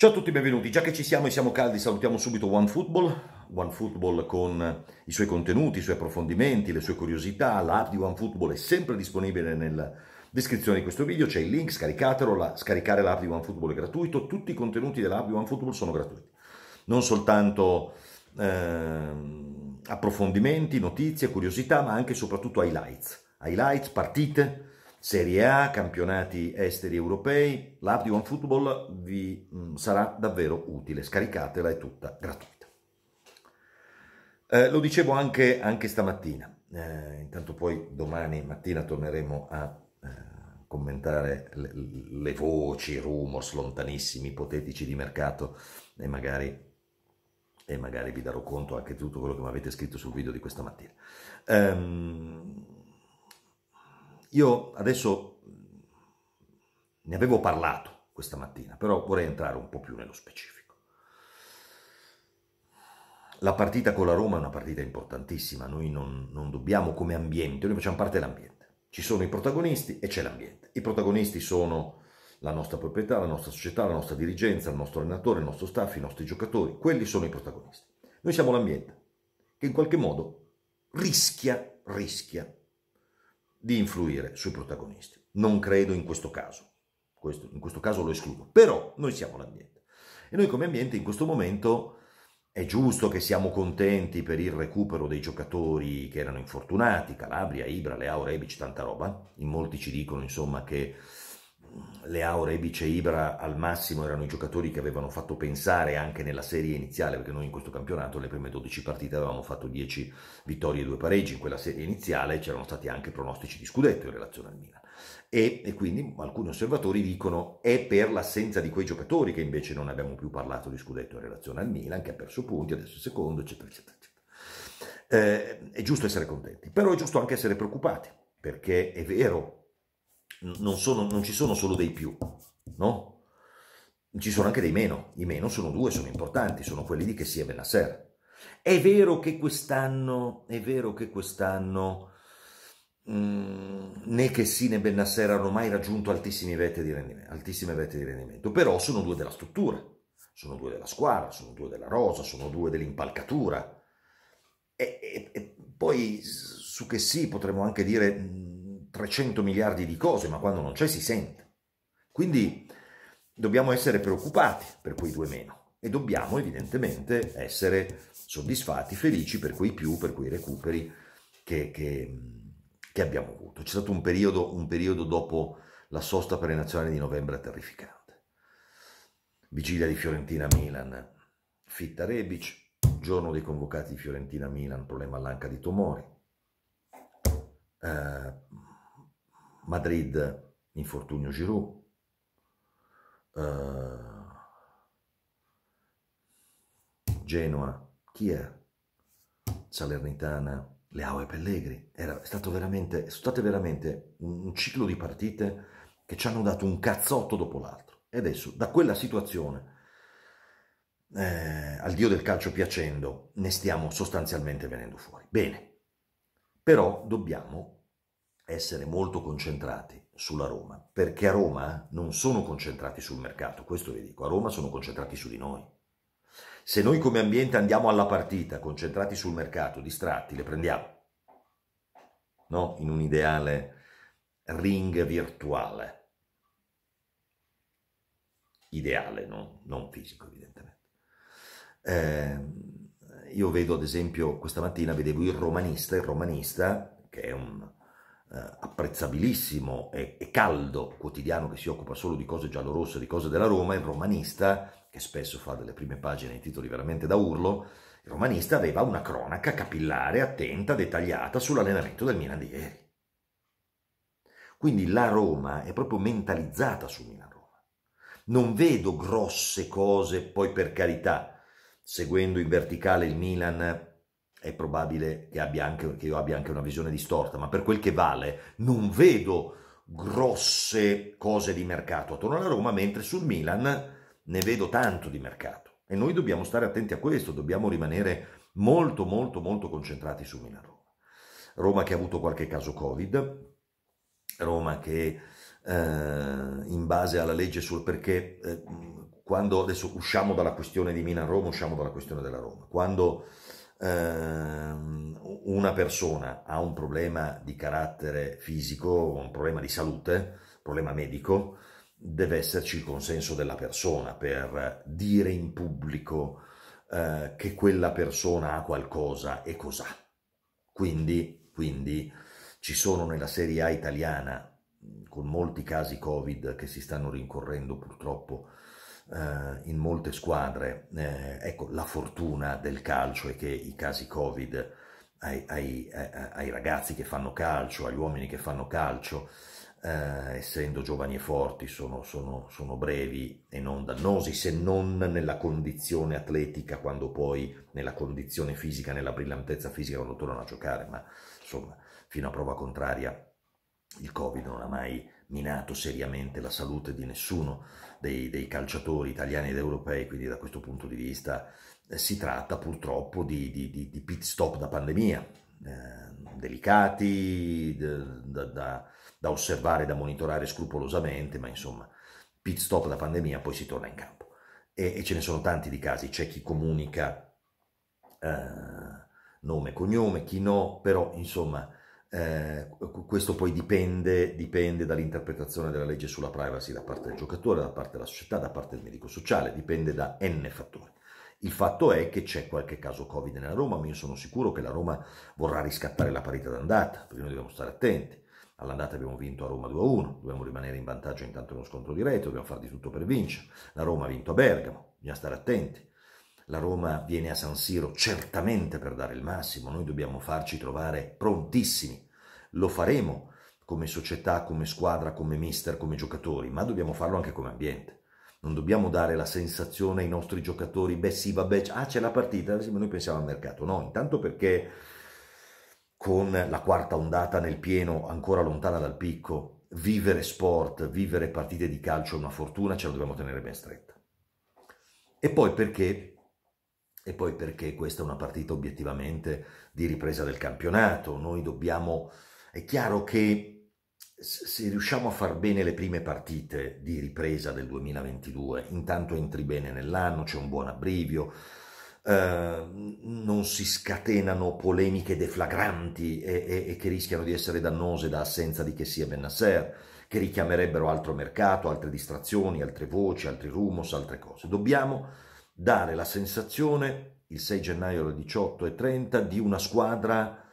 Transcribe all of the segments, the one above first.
Ciao a tutti, benvenuti. Già che ci siamo e siamo caldi, salutiamo subito OneFootball. OneFootball con i suoi contenuti, i suoi approfondimenti, le sue curiosità. L'app di OneFootball è sempre disponibile nella descrizione di questo video. C'è il link, scaricatelo. La, scaricare l'app di OneFootball è gratuito. Tutti i contenuti dell'app di OneFootball sono gratuiti. Non soltanto eh, approfondimenti, notizie, curiosità, ma anche e soprattutto highlights. Highlights, partite, Serie A, campionati esteri europei, l'app di OneFootball vi mh, mm, sarà davvero utile, scaricatela, è tutta gratuita. Eh, lo dicevo anche, anche stamattina, eh, intanto poi domani mattina torneremo a eh, commentare le, le voci, rumors lontanissimi, ipotetici di mercato e magari e magari vi darò conto anche di tutto quello che mi avete scritto sul video di questa mattina. Um, io adesso ne avevo parlato questa mattina, però vorrei entrare un po' più nello specifico. La partita con la Roma è una partita importantissima, noi non, non dobbiamo come ambiente, noi facciamo parte dell'ambiente. Ci sono i protagonisti e c'è l'ambiente. I protagonisti sono la nostra proprietà, la nostra società, la nostra dirigenza, il nostro allenatore, il nostro staff, i nostri giocatori, quelli sono i protagonisti. Noi siamo l'ambiente che in qualche modo rischia, rischia di influire sui protagonisti. Non credo in questo caso, questo, in questo caso lo escludo, però noi siamo l'ambiente. E noi come ambiente in questo momento è giusto che siamo contenti per il recupero dei giocatori che erano infortunati, Calabria, Ibra, Leao, Rebic, tanta roba. In molti ci dicono insomma che Leao, Rebic e Ibra al massimo erano i giocatori che avevano fatto pensare anche nella serie iniziale, perché noi in questo campionato le prime 12 partite avevamo fatto 10 vittorie e 2 pareggi, in quella serie iniziale c'erano stati anche pronostici di scudetto in relazione al Milan. E, e quindi alcuni osservatori dicono è per l'assenza di quei giocatori che invece non abbiamo più parlato di scudetto in relazione al Milan, che ha perso punti, adesso è secondo, eccetera, eccetera. eccetera. Eh, è giusto essere contenti, però è giusto anche essere preoccupati, perché è vero non, sono, non ci sono solo dei più, no? Ci sono anche dei meno, i meno sono due, sono importanti, sono quelli di Kessie Benasser. È vero che quest'anno, è vero che quest'anno mh, mm, né Kessie né Benasser hanno mai raggiunto altissime vette di rendimento, però sono due della struttura, sono due della squadra, sono due della rosa, sono due dell'impalcatura. E, e, e poi su Kessie potremmo anche dire 300 miliardi di cose, ma quando non c'è si sente. Quindi dobbiamo essere preoccupati per quei due meno e dobbiamo evidentemente essere soddisfatti, felici per quei più, per quei recuperi che, che, mm, che abbiamo avuto. C'è stato un periodo, un periodo dopo la sosta per le nazionali di novembre terrificante. Vigilia di Fiorentina-Milan, fitta Rebic, giorno dei convocati di Fiorentina-Milan, problema all'anca di Tomori. Eh, Madrid, infortunio Giroud. Uh, Genoa, chi è? Salernitana, Leao e Pellegri. Era stato veramente, è stato veramente un, un ciclo di partite che ci hanno dato un cazzotto dopo l'altro. E adesso, da quella situazione, eh, al dio del calcio piacendo, ne stiamo sostanzialmente venendo fuori. Bene, però dobbiamo essere molto concentrati sulla Roma, perché a Roma non sono concentrati sul mercato, questo vi dico, a Roma sono concentrati su di noi. Se noi come ambiente andiamo alla partita concentrati sul mercato, distratti, le prendiamo. No, in un ideale ring virtuale. Ideale, no? non fisico evidentemente. Eh, io vedo ad esempio questa mattina, vedevo il romanista, il romanista che è un eh, apprezzabilissimo e, e, caldo quotidiano che si occupa solo di cose giallorosse, di cose della Roma, il romanista, che spesso fa delle prime pagine i titoli veramente da urlo, il romanista aveva una cronaca capillare, attenta, dettagliata sull'allenamento del Milan di ieri. Quindi la Roma è proprio mentalizzata su Milan Roma. Non vedo grosse cose, poi per carità, seguendo in verticale il Milan è probabile che, abbia anche, che, io abbia anche una visione distorta, ma per quel che vale non vedo grosse cose di mercato attorno alla Roma, mentre sul Milan ne vedo tanto di mercato. E noi dobbiamo stare attenti a questo, dobbiamo rimanere molto, molto, molto concentrati su Milan-Roma. Roma che ha avuto qualche caso Covid, Roma che eh, in base alla legge sul perché, eh, quando adesso usciamo dalla questione di Milan-Roma, usciamo dalla questione della Roma, quando ehm, una persona ha un problema di carattere fisico, un problema di salute, un problema medico, deve esserci il consenso della persona per dire in pubblico eh, che quella persona ha qualcosa e cos'ha. Quindi, quindi ci sono nella Serie A italiana, con molti casi Covid che si stanno rincorrendo purtroppo, eh, in molte squadre. Eh, ecco, la fortuna del calcio è che i casi Covid ai, ai, ai ragazzi che fanno calcio, agli uomini che fanno calcio, eh, essendo giovani e forti, sono, sono, sono, brevi e non dannosi, se non nella condizione atletica, quando poi nella condizione fisica, nella brillantezza fisica, quando tornano a giocare, ma insomma, fino a prova contraria, il Covid non ha mai minato seriamente la salute di nessuno dei, dei calciatori italiani ed europei, quindi da questo punto di vista eh, si tratta purtroppo di, di, di, di, pit stop da pandemia, eh, delicati, da, da, da osservare, da monitorare scrupolosamente, ma insomma pit stop da pandemia poi si torna in campo. E, e ce ne sono tanti di casi, c'è chi comunica eh, nome, cognome, chi no, però insomma eh, questo poi dipende, dipende, dall'interpretazione della legge sulla privacy da parte del giocatore, da parte della società, da parte del medico sociale, dipende da n fattori. Il fatto è che c'è qualche caso Covid nella Roma, ma io sono sicuro che la Roma vorrà riscattare la parità d'andata, perché noi dobbiamo stare attenti. All'andata abbiamo vinto a Roma 2-1, dobbiamo rimanere in vantaggio intanto in uno scontro diretto, dobbiamo fare di tutto per vincere. La Roma ha vinto a Bergamo, bisogna stare attenti la Roma viene a San Siro certamente per dare il massimo, noi dobbiamo farci trovare prontissimi, lo faremo come società, come squadra, come mister, come giocatori, ma dobbiamo farlo anche come ambiente. Non dobbiamo dare la sensazione ai nostri giocatori, beh sì, vabbè, ah c'è la partita, sì, ma noi pensiamo al mercato. No, intanto perché con la quarta ondata nel pieno, ancora lontana dal picco, vivere sport, vivere partite di calcio è una fortuna, ce la dobbiamo tenere ben stretta. E poi perché e poi perché questa è una partita obiettivamente di ripresa del campionato. Noi dobbiamo... È chiaro che se riusciamo a far bene le prime partite di ripresa del 2022, intanto entri bene nell'anno, c'è un buon abbrivio, eh, non si scatenano polemiche deflagranti e, e, e, che rischiano di essere dannose da assenza di che sia Benasser, che richiamerebbero altro mercato, altre distrazioni, altre voci, altri rumors, altre cose. Dobbiamo dare la sensazione, il 6 gennaio alle 18.30, di una squadra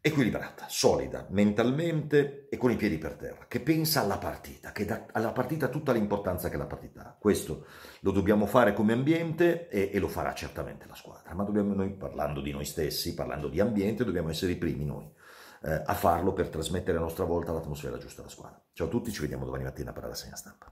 equilibrata, solida mentalmente e con i piedi per terra, che pensa alla partita, che dà alla partita tutta l'importanza che la partita ha. Questo lo dobbiamo fare come ambiente e, e lo farà certamente la squadra, ma dobbiamo noi, parlando di noi stessi, parlando di ambiente, dobbiamo essere i primi noi eh, a farlo per trasmettere a nostra volta l'atmosfera giusta alla squadra. Ciao a tutti, ci vediamo domani mattina per la segna stampa.